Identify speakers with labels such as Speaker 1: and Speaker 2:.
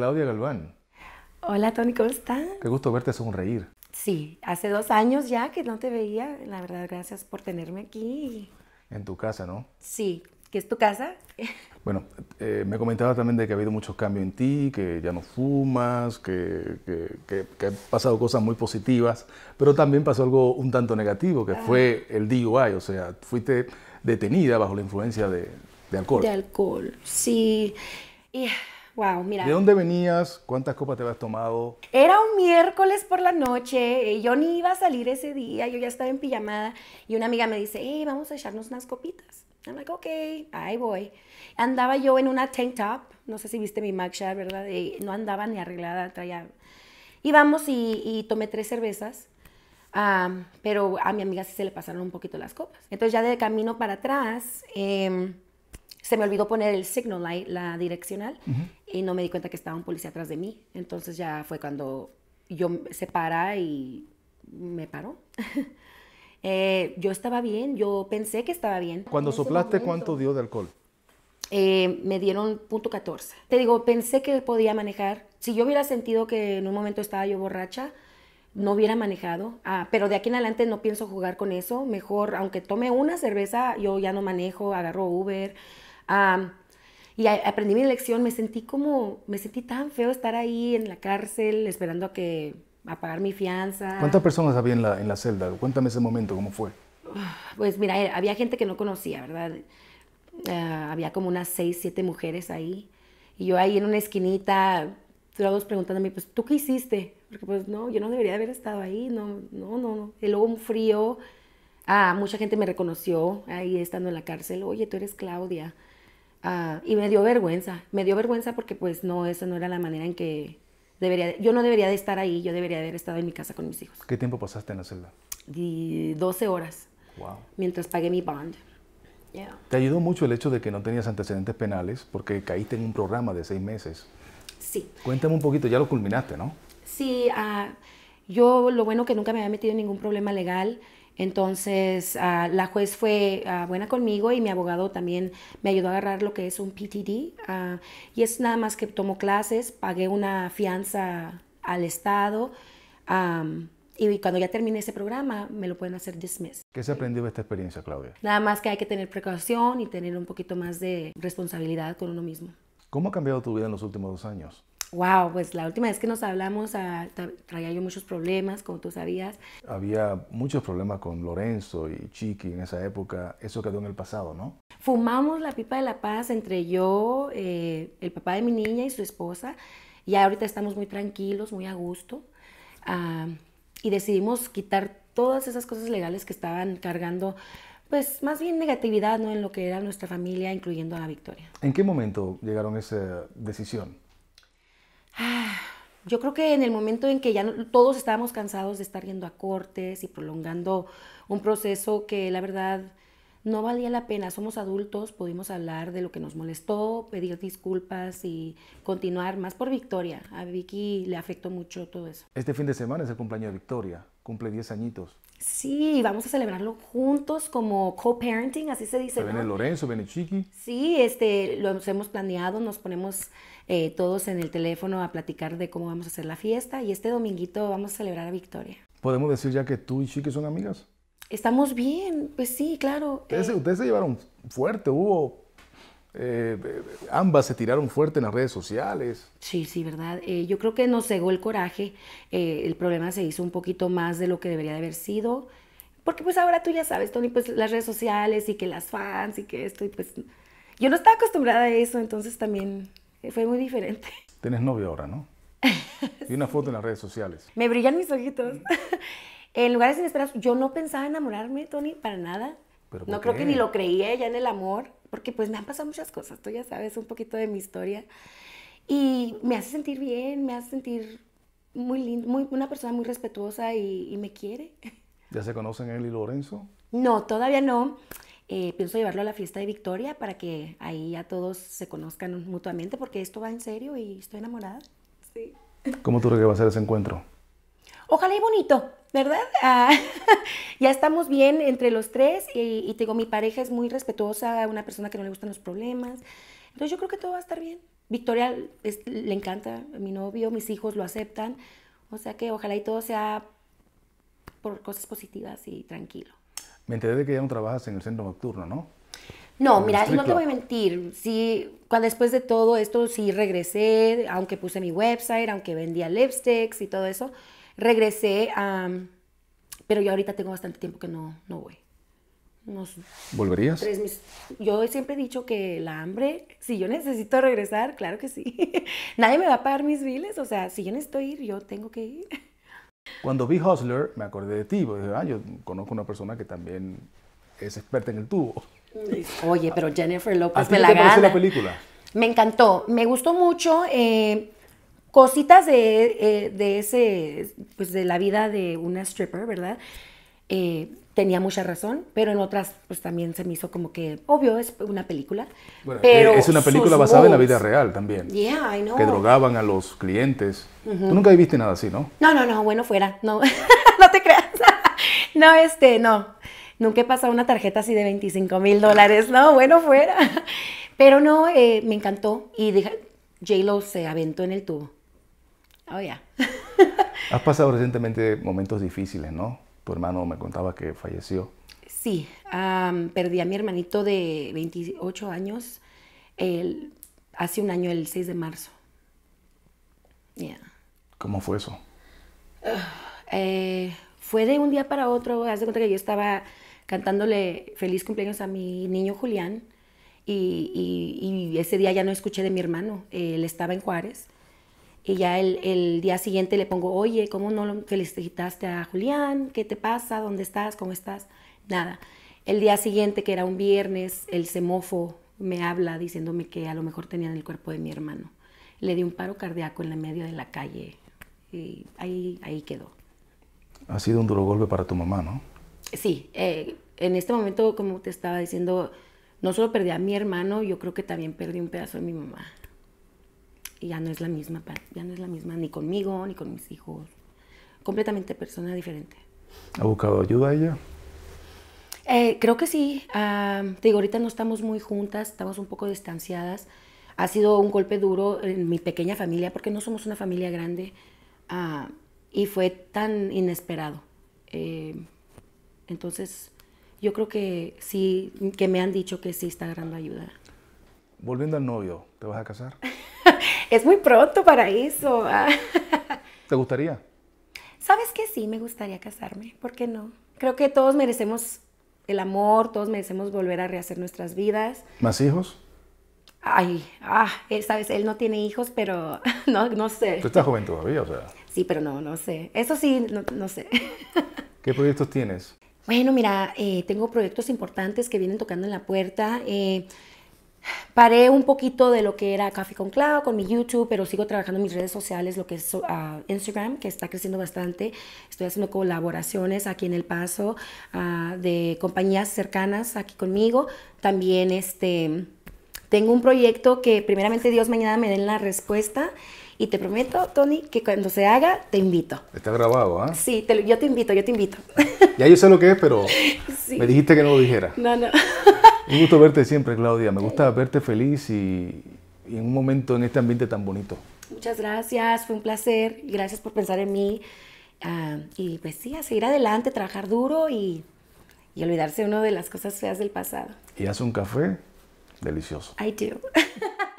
Speaker 1: Claudia Galván.
Speaker 2: Hola Tony, ¿cómo estás?
Speaker 1: Qué gusto verte sonreír.
Speaker 2: Sí, hace dos años ya que no te veía. La verdad, gracias por tenerme aquí.
Speaker 1: En tu casa, ¿no?
Speaker 2: Sí, que es tu casa.
Speaker 1: Bueno, eh, me comentabas también de que ha habido muchos cambios en ti, que ya no fumas, que, que, que, han pasado cosas muy positivas, pero también pasó algo un tanto negativo, que ah. fue el DUI, o sea, fuiste detenida bajo la influencia de, de alcohol. De
Speaker 2: alcohol, sí. Y Wow, mira. ¿De dónde
Speaker 1: venías? ¿Cuántas copas te habías tomado?
Speaker 2: Era un miércoles por la noche, eh, yo ni iba a salir ese día, yo ya estaba en pijamada y una amiga me dice, hey, vamos a echarnos unas copitas. I'm like, ok, ahí voy. Andaba yo en una tank top, no sé si viste mi mugshot, ¿verdad? Eh, no andaba ni arreglada, traía... Íbamos y, y tomé tres cervezas. pero a mi amiga sí se le pasaron un poquito las copas. Entonces ya de camino para atrás, em, se me olvidó poner el signal light, la direccional, y no me di cuenta que estaba un policía atrás de mí. Entonces ya fue cuando yo se para y me paró. Eh, yo estaba bien, yo pensé que estaba bien. Cuando soplaste, ¿cuánto dio de alcohol? Eh, me dieron punto 14. Te digo, pensé que podía manejar. Si yo hubiera sentido que en un momento estaba yo borracha, no hubiera manejado. Ah, pero de aquí en adelante no pienso jugar con eso. Mejor, aunque tome una cerveza, yo ya no manejo, agarro Uber y aprendí mi lección, me sentí como, me sentí tan feo estar ahí en la cárcel esperando a que a pagar mi fianza. ¿Cuántas
Speaker 1: personas había en la, en la celda? Cuéntame ese momento, ¿cómo fue?
Speaker 2: Ah, pues mira, eh, había gente que no conocía, ¿verdad? Ah, había como unas seis, siete mujeres ahí. Y yo ahí en una esquinita, todos preguntándome, pues, ¿tú qué hiciste? Porque pues no, yo no debería haber estado ahí, no, no, no. no. Y luego un frío, ah, mucha gente me reconoció ahí estando en la cárcel, oye, tú eres Claudia. Ah, y me dio vergüenza, me dio vergüenza porque pues no, esa no era la manera en que debería, yo no debería de estar ahí, yo debería de haber estado en mi casa con mis hijos.
Speaker 1: ¿Qué tiempo pasaste en la celda?
Speaker 2: Y 12 horas. Wow. Mientras pagué mi bond.
Speaker 1: ¿Te ayudó mucho el hecho de que no tenías antecedentes penales porque caíste en un programa de seis meses? Sí. Cuéntame un poquito, ya lo culminaste, ¿no?
Speaker 2: Sí, ah, yo lo bueno que nunca me había metido en ningún problema legal. Entonces, ah, la juez fue ah, buena conmigo y mi abogado también me ayudó a agarrar lo que es un PTD. Ah, y es nada más que tomo clases, pagué una fianza al Estado. y cuando ya termine ese programa, me lo pueden hacer dismiss. ¿Qué
Speaker 1: se aprendió de esta experiencia, Claudia?
Speaker 2: Nada más que hay que tener precaución y tener un poquito más de responsabilidad con uno mismo.
Speaker 1: ¿Cómo ha cambiado tu vida en los últimos dos años?
Speaker 2: wow, pues la última vez que nos hablamos ah, traía yo muchos problemas, como tú sabías.
Speaker 1: Había muchos problemas con Lorenzo y Chiqui en esa época. Eso quedó en el pasado, ¿no?
Speaker 2: Fumamos la pipa de la paz entre yo, eh, el papá de mi niña y su esposa. Y ahorita estamos muy tranquilos, muy a gusto. Ah, y decidimos quitar todas esas cosas legales que estaban cargando pues más bien negatividad ¿no? en lo que era nuestra familia, incluyendo a la Victoria.
Speaker 1: ¿En qué momento llegaron esa decisión?
Speaker 2: Yo creo que en el momento en que ya todos estábamos cansados de estar yendo a cortes y prolongando un proceso que la verdad no valía la pena. Somos adultos, pudimos hablar de lo que nos molestó, pedir disculpas y continuar más por Victoria. A Vicky le afectó mucho todo eso.
Speaker 1: Este fin de semana es el cumpleaños de Victoria, cumple 10 añitos.
Speaker 2: Sí, vamos a celebrarlo juntos como co-parenting, así se dice. Viene
Speaker 1: Lorenzo, viene Chiqui.
Speaker 2: Sí, este, lo hemos planeado, nos ponemos eh, todos en el teléfono a platicar de cómo vamos a hacer la fiesta y este dominguito vamos a celebrar a Victoria.
Speaker 1: ¿Podemos decir ya que tú y Chiqui son
Speaker 2: amigas? Estamos bien, pues sí, claro.
Speaker 1: ustedes se eh. llevaron fuerte, hubo eh, ambas se tiraron fuerte en las redes sociales.
Speaker 2: Sí, sí, verdad. Eh, yo creo que nos cegó el coraje. Eh, el problema se hizo un poquito más de lo que debería de haber sido. Porque pues ahora tú ya sabes, Tony, pues las redes sociales y que las fans y que esto y pues... Yo no estaba acostumbrada a eso, entonces también fue muy diferente.
Speaker 1: Tienes novio ahora, ¿no? Y una foto en las redes sociales.
Speaker 2: Me brillan mis ojitos. Mm. en lugares inesperados, yo no pensaba enamorarme, Tony, para nada. no creo que ni lo creía ya en el amor porque pues me han pasado muchas cosas, tú ya sabes un poquito de mi historia, y me hace sentir bien, me hace sentir muy lindo, muy, una persona muy respetuosa y, me quiere. ¿Ya se
Speaker 1: conocen él y Lorenzo?
Speaker 2: No, todavía no. Eh, pienso llevarlo a la fiesta de Victoria para que ahí ya todos se conozcan mutuamente, porque esto va en serio y estoy enamorada. Sí.
Speaker 1: ¿Cómo tú crees que va a ser ese encuentro?
Speaker 2: Ojalá y bonito. ¿verdad? Ah, ya estamos bien entre los tres y, te digo, mi pareja es muy respetuosa, una persona que no le gustan los problemas. Entonces yo creo que todo va a estar bien. Victoria le encanta mi novio, mis hijos lo aceptan. O sea que ojalá y todo sea por cosas positivas y tranquilo.
Speaker 1: Me enteré de que ya no trabajas en el centro nocturno, ¿no?
Speaker 2: No, mira, no te voy a mentir. Sí, cuando después de todo esto sí regresé, aunque puse mi website, aunque vendía lipsticks y todo eso regresé a... Pero yo ahorita tengo bastante tiempo que no, voy. ¿Volverías? Yo siempre he dicho que la hambre, si yo necesito regresar, claro que sí. Nadie me va a pagar mis biles, o sea, si yo necesito ir, yo tengo que ir.
Speaker 1: Cuando vi Hustler, me acordé de ti, pues, ah, yo conozco una persona que también es experta en el tubo. Oye, pero Jennifer Lopez me la te la película?
Speaker 2: Me encantó, me gustó mucho. Eh, cositas eh, de, ese, pues de la vida de una stripper, ¿verdad? Eh, tenía mucha razón, pero en otras pues también se me hizo como que obvio es una película. Eh, pero es una película basada en la vida real también. Yeah, I know. Que
Speaker 1: drogaban a los clientes.
Speaker 2: Tú nunca viviste nada así, ¿no? No, no, no, bueno, fuera. No, no te creas. no, este, no. Nunca he pasado una tarjeta así de 25 mil dólares. No, bueno, fuera. Pero no, me encantó y J-Lo se aventó en el tubo. Oh, ya.
Speaker 1: Has pasado recientemente momentos difíciles, ¿no? Tu hermano me contaba que falleció.
Speaker 2: Sí, perdí a mi hermanito de 28 años hace un año, el 6 de marzo.
Speaker 1: Yeah. ¿Cómo fue eso?
Speaker 2: Eh, fue de un día para otro. Hace de cuenta que yo estaba cantándole feliz cumpleaños a mi niño Julián y ese día ya no escuché de mi hermano. Él estaba en Juárez y ya el, día siguiente le pongo, oye, ¿cómo no felicitaste a Julián? ¿Qué te pasa? ¿Dónde estás? ¿Cómo estás? Nada. El día siguiente, que era un viernes, el semofo me habla diciéndome que a lo mejor tenían el cuerpo de mi hermano. Le di un paro cardíaco en la medio de la calle y ahí, ahí quedó.
Speaker 1: Ha sido un duro golpe para tu mamá, ¿no?
Speaker 2: Sí. Eh, en este momento, como te estaba diciendo, no solo perdí a mi hermano, yo creo que también perdí un pedazo de mi mamá ya no es la misma, ya no es la misma ni conmigo, ni con mis hijos. Completamente persona diferente.
Speaker 1: ¿Ha buscado ayuda ella?
Speaker 2: Eh, creo que sí. Ah, te digo, ahorita no estamos muy juntas, estamos un poco distanciadas. Ha sido un golpe duro en mi pequeña familia porque no somos una familia grande ah, y fue tan inesperado. Eh, entonces, yo creo que sí, que me han dicho que sí está agarrando ayuda.
Speaker 1: Volviendo al novio, ¿te vas a casar?
Speaker 2: Es muy pronto para eso. ¿Te gustaría? ¿Sabes que sí? Me gustaría casarme. ¿Por qué no? Creo que todos merecemos el amor, todos merecemos volver a rehacer nuestras vidas. ¿Más hijos? Ay, ah, eh, sabes, él no tiene hijos, pero no, no sé. Tú estás joven
Speaker 1: todavía, o sea.
Speaker 2: Sí, pero no, no sé. Eso sí, no, sé.
Speaker 1: ¿Qué proyectos tienes?
Speaker 2: Bueno, mira, eh, tengo proyectos importantes que vienen tocando en la puerta. Eh, Paré un poquito de lo que era Café con Cloud, con mi YouTube, pero sigo trabajando en mis redes sociales, lo que es ah, Instagram, que está creciendo bastante. Estoy haciendo colaboraciones aquí en El Paso ah, de compañías cercanas aquí conmigo. También este, tengo un proyecto que primeramente Dios mañana me den la respuesta. Y te prometo, Tony, que cuando se haga, te invito.
Speaker 1: Está grabado, ¿ah?
Speaker 2: Sí, yo te invito, yo te invito.
Speaker 1: Ya yo sé lo que es, pero me dijiste que no lo dijera. No, no. Un gusto verte siempre, Claudia. Me gusta verte feliz y, en un momento en este ambiente tan bonito.
Speaker 2: Muchas gracias, fue un placer. Gracias por pensar en mí. Ah, y pues sí, a seguir adelante, trabajar duro y, y olvidarse uno de las cosas feas del pasado.
Speaker 1: Y hace un café delicioso.
Speaker 2: I do.